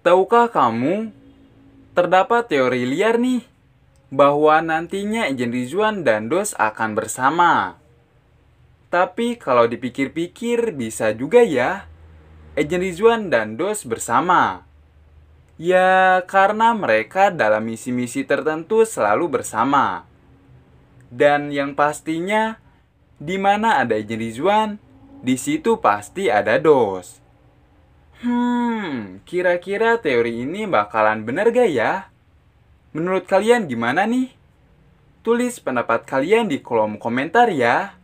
Tahukah kamu, terdapat teori liar nih, bahwa nantinya ejen Rizwan dan Dos akan bersama. Tapi kalau dipikir-pikir bisa juga ya, ejen Rizwan dan Dos bersama. Ya, karena mereka dalam misi-misi tertentu selalu bersama. Dan yang pastinya, di mana ada ejen Rizwan, di situ pasti ada Dos. Hmm, Hmm, kira-kira teori ini bakalan benar gak ya? Menurut kalian gimana nih? Tulis pendapat kalian di kolom komentar ya.